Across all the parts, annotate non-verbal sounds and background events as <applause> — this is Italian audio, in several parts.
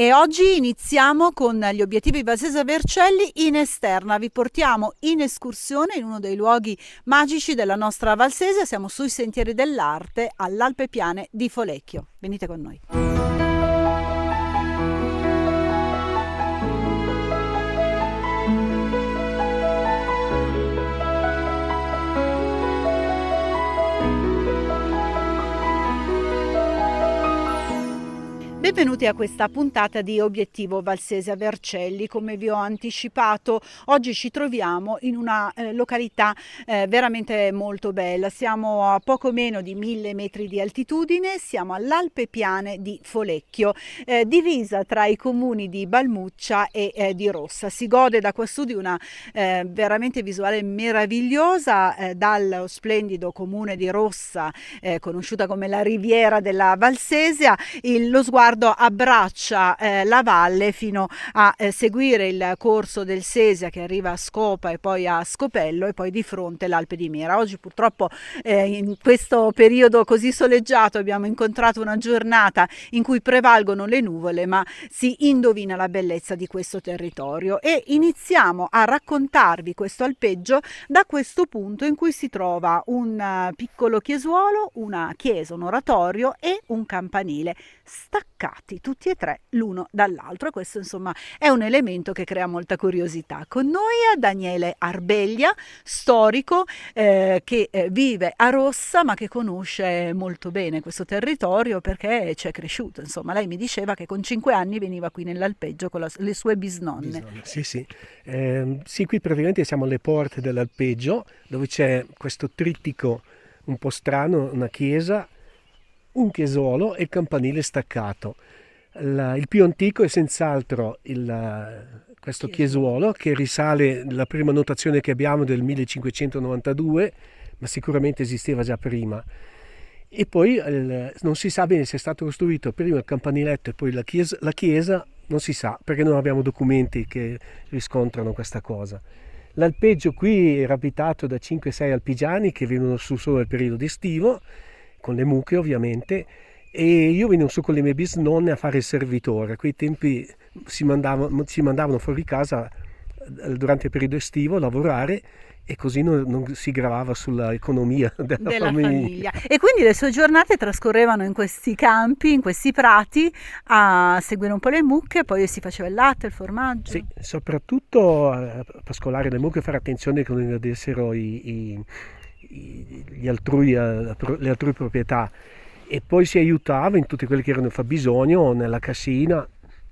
E oggi iniziamo con gli obiettivi Basese Vercelli in esterna. Vi portiamo in escursione in uno dei luoghi magici della nostra Valsese. Siamo sui sentieri dell'arte all'Alpe Piane di Folecchio. Venite con noi. Benvenuti a questa puntata di Obiettivo Valsese Vercelli. Come vi ho anticipato, oggi ci troviamo in una eh, località eh, veramente molto bella. Siamo a poco meno di mille metri di altitudine, siamo all'Alpe Piane di Folecchio, eh, divisa tra i comuni di Balmuccia e eh, di Rossa. Si gode da quassù di una eh, veramente visuale meravigliosa eh, dal splendido comune di Rossa, conosciuta come la riviera della Valsesia, il, lo sguardo Leonardo abbraccia eh, la valle fino a eh, seguire il corso del Sesia che arriva a Scopa e poi a Scopello e poi di fronte l'Alpe di Mera. Oggi purtroppo eh, in questo periodo così soleggiato abbiamo incontrato una giornata in cui prevalgono le nuvole ma si indovina la bellezza di questo territorio e iniziamo a raccontarvi questo alpeggio da questo punto in cui si trova un eh, piccolo chiesuolo, una chiesa, un oratorio e un campanile staccato staccati tutti e tre l'uno dall'altro e questo insomma è un elemento che crea molta curiosità. Con noi Daniele Arbeglia, storico eh, che eh, vive a Rossa ma che conosce molto bene questo territorio perché ci è cresciuto, insomma lei mi diceva che con cinque anni veniva qui nell'alpeggio con la, le sue bisnonne. Bisnonne, sì sì. Eh, sì, qui praticamente siamo alle porte dell'alpeggio dove c'è questo trittico un po' strano, una chiesa, un chiesuolo e il campanile staccato. La, il più antico è senz'altro il, questo chiesuolo che risale alla prima notazione che abbiamo del 1592, ma sicuramente esisteva già prima. E poi eh, il, non si sa bene se è stato costruito prima il campaniletto e poi la chiesa, la chiesa non si sa perché non abbiamo documenti che riscontrano questa cosa. L'alpeggio qui era abitato da 5-6 alpigiani che venivano su solo nel periodo estivo con le mucche ovviamente, e io venivo su con le mie bisnonne a fare il servitore, a quei tempi si mandavano, si mandavano fuori casa eh, durante il periodo estivo a lavorare e così non, non si gravava sull'economia <laughs> della, della famiglia. famiglia. E quindi le sue giornate trascorrevano in questi campi, in questi prati, a seguire un po' le mucche, poi si faceva il latte, il formaggio. Sì, soprattutto eh, a pascolare le mucche, fare attenzione che non invadessero i, i eh, altrui, le altrui proprietà e poi si aiutava in tutti quelli che erano fabbisogno nella cassina,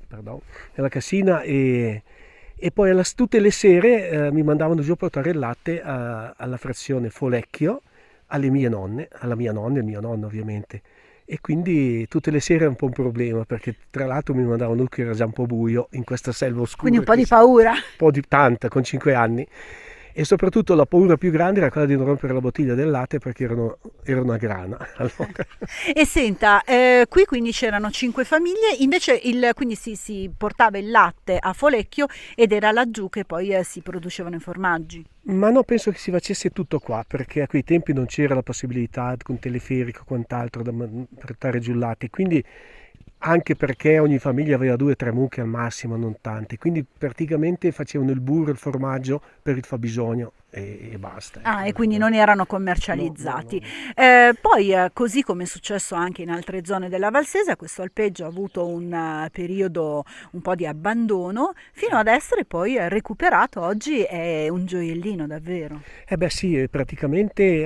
pardon, nella casina e, e poi alla, tutte le sere eh, mi mandavano giù a portare il latte a, alla frazione Folecchio alle mie nonne, alla mia nonna e mio nonno ovviamente e quindi tutte le sere era un po' un problema perché tra l'altro mi mandavano che era già un po' buio in questa selva oscura. Quindi un po' di paura? Un po' di tanta con cinque anni e soprattutto la paura più grande era quella di non rompere la bottiglia del latte perché erano, era una grana. <laughs> Allora. e senta, eh, qui quindi c'erano cinque famiglie, invece il, quindi si, si, portava il latte a Folecchio ed era laggiù che poi eh, si producevano i formaggi. Ma no, penso che si facesse tutto qua, perché a quei tempi non c'era la possibilità con teleferico o quant'altro da portare giù il latte, quindi anche perché ogni famiglia aveva due o tre mucche al massimo, non tante, quindi praticamente facevano il burro, e il formaggio per il fabbisogno e, e basta. Ah, ecco. e quindi non erano commercializzati. No, no, no. Eh, poi, eh, così come è successo anche in altre zone della Valsesa, questo alpeggio ha avuto un eh, periodo un po' di abbandono, fino ad essere poi recuperato. Oggi è un gioiellino davvero. Eh beh sì, praticamente eh,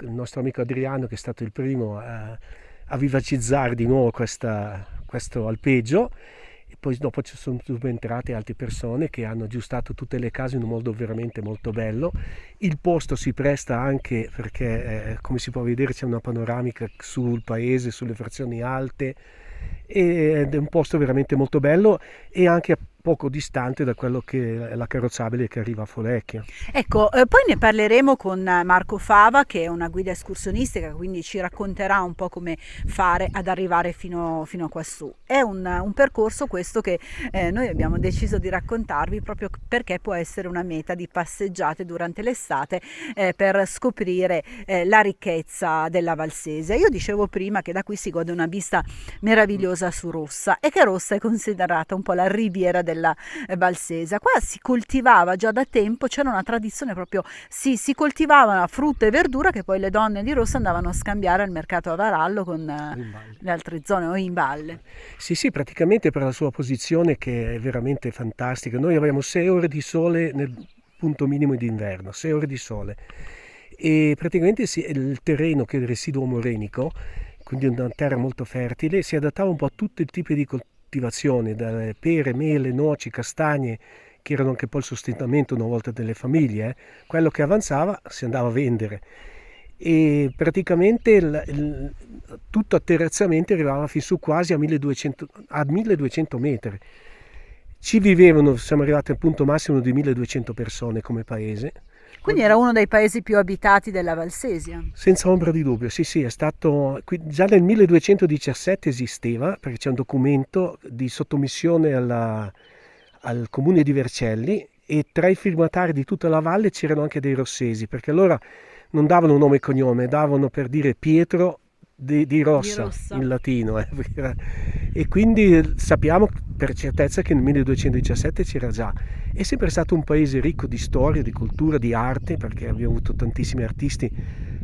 il nostro amico Adriano, che è stato il primo... Eh, a vivacizzare di nuovo questa, questo alpeggio e poi dopo ci sono subentrate altre persone che hanno aggiustato tutte le case in un modo veramente molto bello. Il posto si presta anche perché eh, come si può vedere c'è una panoramica sul paese, sulle frazioni alte ed è un posto veramente molto bello e anche poco distante da quello che è la carrozzabile che arriva a Folecchia. Ecco, eh, poi ne parleremo con eh, Marco Fava che è una guida escursionistica, quindi ci racconterà un po' come fare ad arrivare fino, fino a quassù. È un, un percorso questo che eh, noi abbiamo deciso di raccontarvi proprio perché può essere una meta di passeggiate durante l'estate eh, per scoprire eh, la ricchezza della Valsese. Io dicevo prima che da qui si gode una vista meravigliosa su Rossa e che Rossa è considerata un po' la riviera del della Balsesa. Eh, Qua si coltivava già da tempo, c'era una tradizione proprio, sì, si coltivava frutta e verdura che poi le donne di rosso andavano a scambiare al mercato a Varallo con eh, le altre zone o in valle. Sì, sì, praticamente per la sua posizione che è veramente fantastica. Noi abbiamo sei ore di sole nel punto minimo d'inverno, 6 ore di sole. E praticamente il terreno che è il residuo morenico, quindi una terra molto fertile, si adattava un po' a tutti i tipi di colture coltivazione, dalle pere, mele, noci, castagne, che erano anche poi il sostentamento una volta delle famiglie, eh, quello che avanzava si andava a vendere e praticamente il, il, tutto atterrazzamento arrivava fin su quasi a 1200, a 1200 metri. Ci vivevano, siamo arrivati al punto massimo di 1200 persone come paese, quindi era uno dei paesi più abitati della Valsesia. Senza ombra di dubbio, sì, sì, è stato già nel 1217 esisteva, perché c'è un documento di sottomissione alla, al comune di Vercelli e tra i firmatari di tutta la valle c'erano anche dei rossesi, perché allora non davano nome e cognome, davano per dire Pietro di, di, rossa, di, rossa, in latino eh, e quindi sappiamo per certezza che nel 1217 c'era già è sempre stato un paese ricco di storia, di cultura, di arte perché abbiamo avuto tantissimi artisti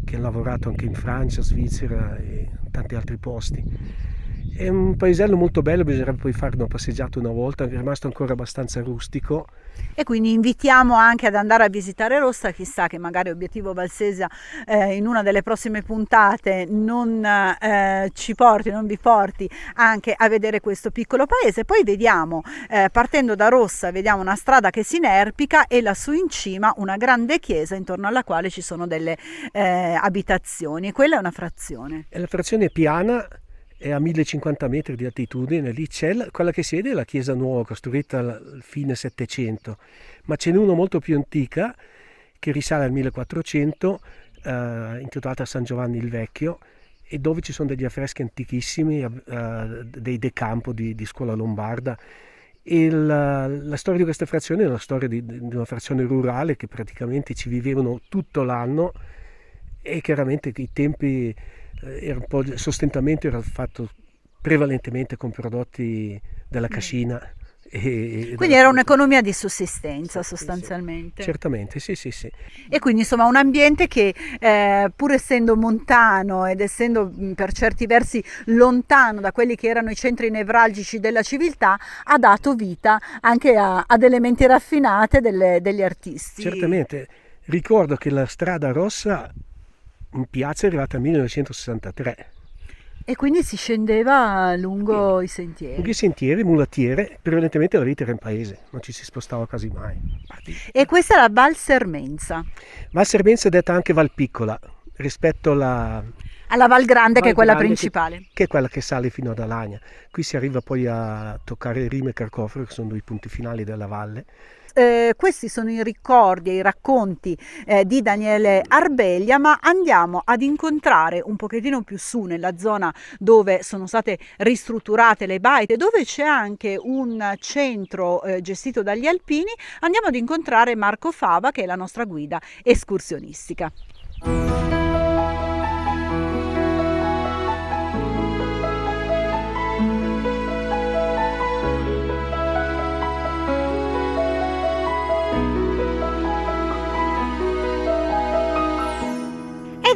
che hanno lavorato anche in Francia, Svizzera e tanti altri posti è un paesello molto bello, bisognerebbe poi fare una passeggiata una volta, è rimasto ancora abbastanza rustico. E quindi invitiamo anche ad andare a visitare Rossa, chissà che magari Obiettivo Valsesia eh, in una delle prossime puntate non eh, ci porti, non vi porti anche a vedere questo piccolo paese. Poi vediamo, eh, partendo da Rossa, vediamo una strada che si inerpica e lassù in cima una grande chiesa intorno alla quale ci sono delle eh, abitazioni. Quella è una frazione. E la frazione è piana è a 1050 metri di altitudine, lì c'è la, quella che si vede è la chiesa nuova costruita a fine Settecento, ma ce n'è una molto più antica che risale al 1400, eh, intitolata San Giovanni il Vecchio, e dove ci sono degli affreschi antichissimi eh, dei De Campo di, di scuola lombarda. La, la, storia di questa frazione è la storia di, di una frazione rurale che praticamente ci vivevano tutto l'anno e chiaramente i tempi eh, era il sostentamento era fatto prevalentemente con prodotti della mm. cascina. E, quindi era un'economia di sussistenza sì, sostanzialmente. Sì, certamente, sì, sì, sì. E quindi insomma un ambiente che eh, pur essendo montano ed essendo per certi versi lontano da quelli che erano i centri nevralgici della civiltà, ha dato vita anche a, ad elementi raffinate delle, degli artisti. Certamente, ricordo che la strada rossa in piazza è arrivata nel 1963. E quindi si scendeva lungo sì. i sentieri. Lunghi sentieri, mulattiere, prevalentemente la vita era in paese, non ci si spostava quasi mai. E questa è la Val Sermenza. Val Sermenza è detta anche Val Piccola, rispetto alla... alla Val Grande Val che è quella Grande, principale. Che, che, è quella che sale fino ad Alagna. Qui si arriva poi a toccare Rime e Carcofre, che sono due punti finali della valle eh, questi sono i ricordi e i racconti eh, di Daniele Arbeglia, ma andiamo ad incontrare un pochettino più su nella zona dove sono state ristrutturate le baite, dove c'è anche un centro eh, gestito dagli alpini, andiamo ad incontrare Marco Fava che è la nostra guida escursionistica.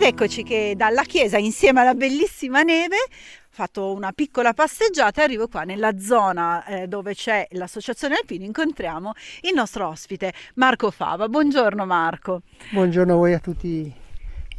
Ed eccoci che dalla chiesa insieme alla bellissima neve ho fatto una piccola passeggiata e arrivo qua nella zona eh, dove c'è l'associazione alpino incontriamo il nostro ospite Marco Fava buongiorno Marco buongiorno a voi a tutti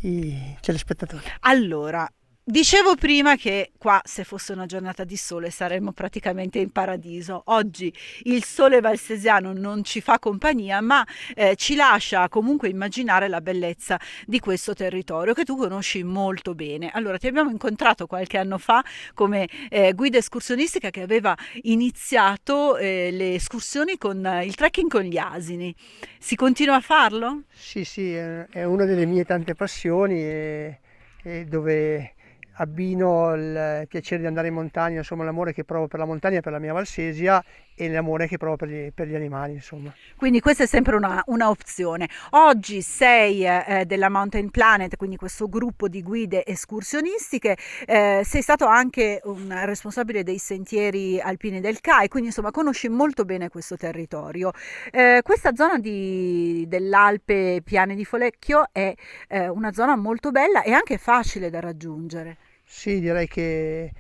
i telespettatori allora Dicevo prima che qua se fosse una giornata di sole saremmo praticamente in paradiso. Oggi il sole valsesiano non ci fa compagnia, ma eh, ci lascia comunque immaginare la bellezza di questo territorio che tu conosci molto bene. Allora, ti abbiamo incontrato qualche anno fa come eh, guida escursionistica che aveva iniziato eh, le escursioni con il trekking con gli asini. Si continua a farlo? Sì, sì, è una delle mie tante passioni e, e dove abbino il piacere di andare in montagna, insomma l'amore che provo per la montagna, per la mia Valsesia e l'amore che provo per gli, per gli animali. Insomma. Quindi questa è sempre una, una opzione. Oggi sei eh, eh della Mountain Planet, quindi questo gruppo di guide escursionistiche, eh, sei stato anche un responsabile dei sentieri alpini del CAI, quindi insomma conosci molto bene questo territorio. Eh, questa zona dell'Alpe Piane di Folecchio è eh, una zona molto bella e anche facile da raggiungere. Sì, direi che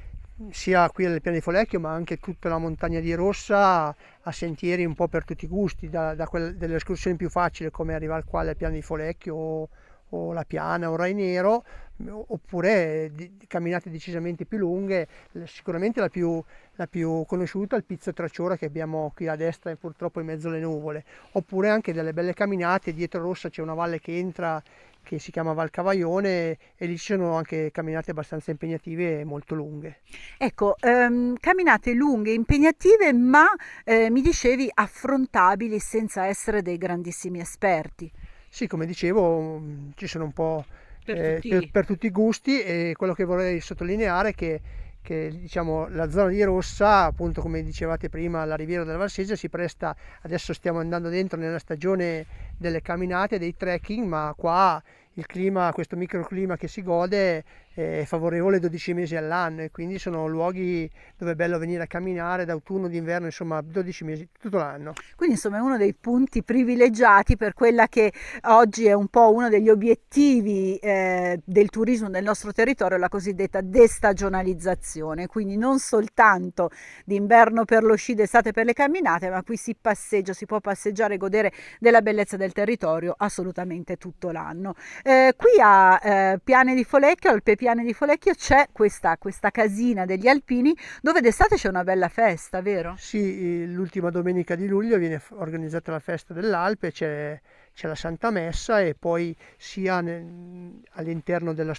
sia qui alle Piane di Folecchio ma anche tutta la montagna di Rossa ha sentieri un po' per tutti i gusti, da, da quelle, delle escursioni più facili come arrivare qua alle Piane di Folecchio o, o la Piana o Rai Nero, oppure di, camminate decisamente più lunghe, sicuramente la più, la più conosciuta è il Pizzo Tracciora che abbiamo qui a destra purtroppo in mezzo alle nuvole, oppure anche delle belle camminate, dietro Rossa c'è una valle che entra che si chiama Val Cavaglione e lì ci sono anche camminate abbastanza impegnative e molto lunghe. Ecco, ehm, camminate lunghe, impegnative, ma eh, mi dicevi affrontabili senza essere dei grandissimi esperti. Sì, come dicevo, mm, ci sono un po' per, eh, tutti. Per, per tutti i gusti e quello che vorrei sottolineare è che che diciamo, la zona di rossa, appunto come dicevate prima, la riviera della Valsesia si presta, adesso stiamo andando dentro nella stagione delle camminate, dei trekking, ma qua il clima, questo microclima che si gode è favorevole 12 mesi all'anno e quindi sono luoghi dove è bello venire a camminare d'autunno, d'inverno, insomma 12 mesi tutto l'anno. Quindi insomma è uno dei punti privilegiati per quella che oggi è un po' uno degli obiettivi eh, del turismo nel nostro territorio, la cosiddetta destagionalizzazione, quindi non soltanto d'inverno per lo sci, d'estate per le camminate, ma qui si passeggia, si può passeggiare e godere della bellezza del territorio assolutamente tutto l'anno. Eh, qui a eh, Piane di Folecchio, al Pepi Piane di Folecchio c'è questa, questa casina degli alpini dove d'estate c'è una bella festa, vero? Sì, l'ultima domenica di luglio viene organizzata la festa dell'Alpe, c'è c'è la Santa Messa e poi sia all'interno del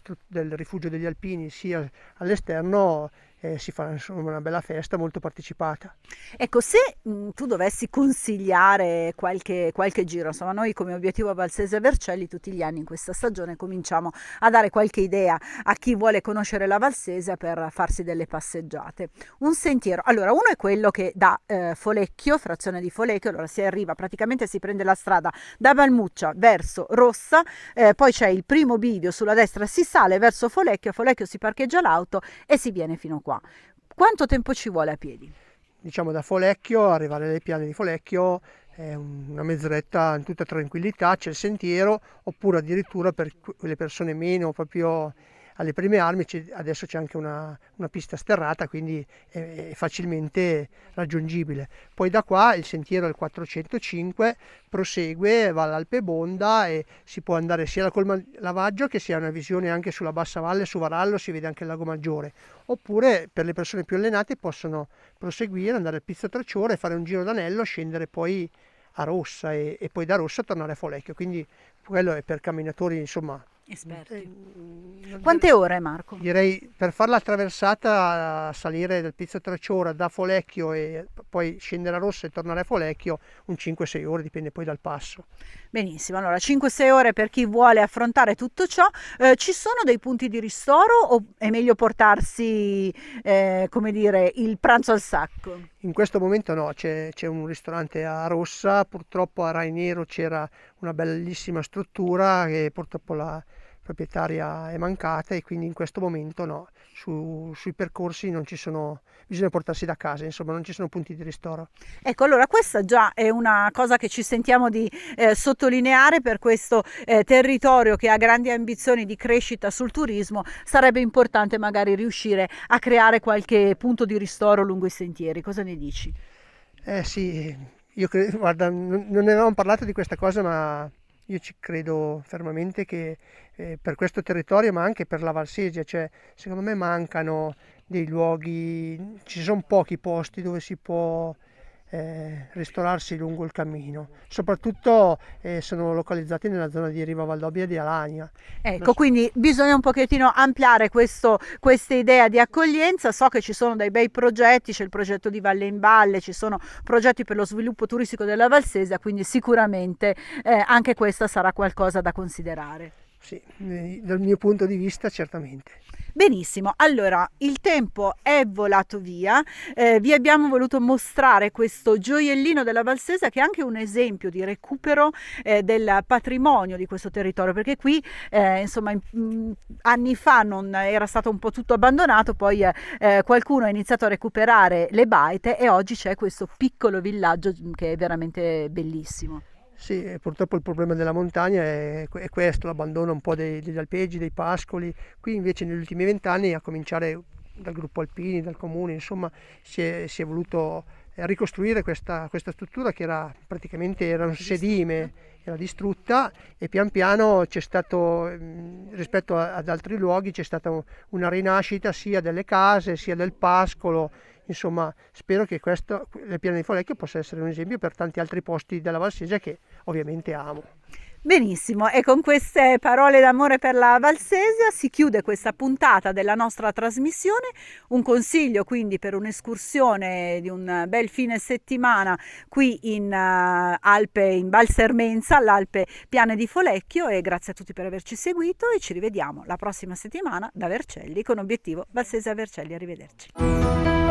rifugio degli alpini sia all'esterno eh, si fa insomma, una bella festa molto partecipata. Ecco, se mh, tu dovessi consigliare qualche, qualche giro, insomma noi come obiettivo a Valsese Vercelli tutti gli anni in questa stagione cominciamo a dare qualche idea a chi vuole conoscere la Valsese per farsi delle passeggiate. Un sentiero, allora uno è quello che da eh, Folecchio, frazione di Folecchio, allora si arriva, praticamente si prende la strada da Valmuccia verso Rossa, eh, poi c'è il primo bivio, sulla destra si sale verso Folecchio, Folecchio si parcheggia l'auto e si viene fino qua qua. Quanto tempo ci vuole a piedi? Diciamo da Folecchio, arrivare alle piane di Folecchio è una mezz'oretta in tutta tranquillità, c'è il sentiero, oppure addirittura per le persone meno proprio alle prime armi, adesso c'è anche una, una pista sterrata, quindi è, è, facilmente raggiungibile. Poi da qua il sentiero del 405 prosegue, va all'Alpe Bonda e si può andare sia alla Colma Lavaggio che si ha una visione anche sulla bassa valle, su Varallo si vede anche il lago Maggiore. Oppure per le persone più allenate possono proseguire, andare al Pizzo Tracciore, fare un giro d'anello, scendere poi a Rossa e, e poi da Rossa tornare a Folecchio. Quindi quello è per camminatori insomma esperti. Eh, mm, Quante dire... ore Marco? Direi per fare la traversata salire dal Pizzo Tracciora da Folecchio e poi scendere a Rossa e tornare a Folecchio un 5-6 ore, dipende poi dal passo. Benissimo, allora 5-6 ore per chi vuole affrontare tutto ciò. Eh, ci sono dei punti di ristoro o è meglio portarsi, eh, come dire, il pranzo al sacco? In questo momento no, c'è, un ristorante a Rossa, purtroppo a Rainero c'era una bellissima struttura che purtroppo la, proprietaria è mancata e quindi in questo momento no, su, sui percorsi non ci sono, bisogna portarsi da casa, insomma non ci sono punti di ristoro. Ecco, allora questa già è una cosa che ci sentiamo di eh, sottolineare per questo eh, territorio che ha grandi ambizioni di crescita sul turismo, sarebbe importante magari riuscire a creare qualche punto di ristoro lungo i sentieri, cosa ne dici? Eh sì, io credo, guarda, non, non ne avevamo parlato di questa cosa ma io ci credo fermamente che eh, per questo territorio, ma anche per la Valsesia, cioè, secondo me mancano dei luoghi, ci sono pochi posti dove si può eh, ristorarsi lungo il cammino. Soprattutto eh, sono localizzati nella zona di Riva Valdobbia e di Alagna. Ecco, so. quindi bisogna un pochettino ampliare questo, questa idea di accoglienza. So che ci sono dei bei progetti, c'è il progetto di Valle in Valle, ci sono progetti per lo sviluppo turistico della Valsesia, quindi sicuramente eh, anche questa sarà qualcosa da considerare. Sì, eh, dal mio punto di vista certamente. Benissimo, allora il tempo è volato via, eh, vi abbiamo voluto mostrare questo gioiellino della Valsesa che è anche un esempio di recupero eh, del patrimonio di questo territorio, perché qui eh, insomma in, mm, anni fa non era stato un po' tutto abbandonato, poi eh, eh, qualcuno ha iniziato a recuperare le baite e oggi c'è questo piccolo villaggio mm, che è veramente bellissimo. Sì, purtroppo il problema della montagna è, è questo, l'abbandono un po' dei, degli alpeggi, dei pascoli. Qui invece negli ultimi vent'anni, a cominciare dal gruppo Alpini, dal comune, insomma si è, si è voluto eh, ricostruire questa, questa, struttura che era praticamente era un sedime, era distrutta e pian piano c'è stato, mm, rispetto ad altri luoghi, c'è stata una rinascita sia delle case sia del pascolo, insomma spero che questo, le Piane di Folecchio possa essere un esempio per tanti altri posti della Valsesia che ovviamente amo. Benissimo, e con queste parole d'amore per la Valsesia si chiude questa puntata della nostra trasmissione. Un consiglio quindi per un'escursione di un bel fine settimana qui in uh, Alpe, in Valsermenza, all'Alpe Piane di Folecchio e grazie a tutti per averci seguito e ci rivediamo la prossima settimana da Vercelli con obiettivo Valsesia Vercelli. Arrivederci.